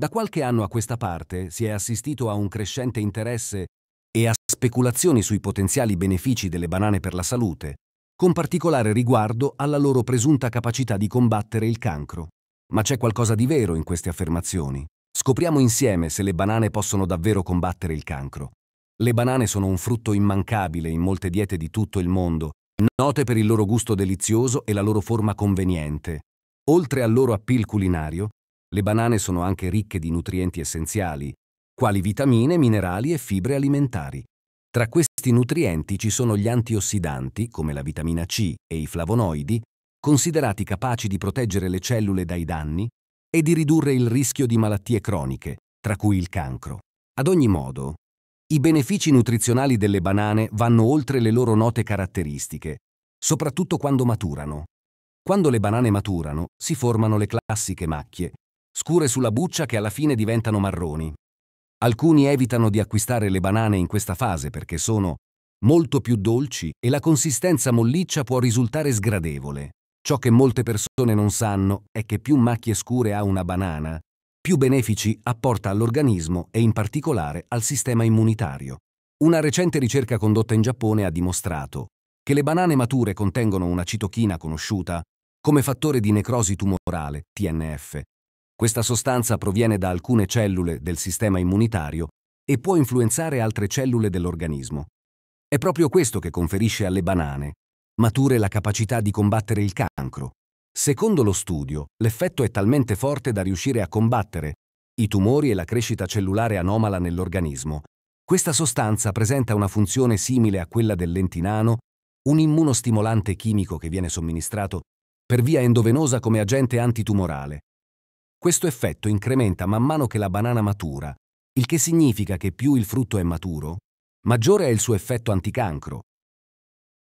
Da qualche anno a questa parte si è assistito a un crescente interesse e a speculazioni sui potenziali benefici delle banane per la salute, con particolare riguardo alla loro presunta capacità di combattere il cancro. Ma c'è qualcosa di vero in queste affermazioni. Scopriamo insieme se le banane possono davvero combattere il cancro. Le banane sono un frutto immancabile in molte diete di tutto il mondo, note per il loro gusto delizioso e la loro forma conveniente. Oltre al loro appeal culinario, le banane sono anche ricche di nutrienti essenziali, quali vitamine, minerali e fibre alimentari. Tra questi nutrienti ci sono gli antiossidanti, come la vitamina C e i flavonoidi, considerati capaci di proteggere le cellule dai danni e di ridurre il rischio di malattie croniche, tra cui il cancro. Ad ogni modo, i benefici nutrizionali delle banane vanno oltre le loro note caratteristiche, soprattutto quando maturano. Quando le banane maturano, si formano le classiche macchie, scure sulla buccia che alla fine diventano marroni. Alcuni evitano di acquistare le banane in questa fase perché sono molto più dolci e la consistenza molliccia può risultare sgradevole. Ciò che molte persone non sanno è che più macchie scure ha una banana, più benefici apporta all'organismo e in particolare al sistema immunitario. Una recente ricerca condotta in Giappone ha dimostrato che le banane mature contengono una citochina conosciuta come fattore di necrosi tumorale, TNF, questa sostanza proviene da alcune cellule del sistema immunitario e può influenzare altre cellule dell'organismo. È proprio questo che conferisce alle banane mature la capacità di combattere il cancro. Secondo lo studio, l'effetto è talmente forte da riuscire a combattere i tumori e la crescita cellulare anomala nell'organismo. Questa sostanza presenta una funzione simile a quella del lentinano, un immunostimolante chimico che viene somministrato per via endovenosa come agente antitumorale. Questo effetto incrementa man mano che la banana matura, il che significa che più il frutto è maturo, maggiore è il suo effetto anticancro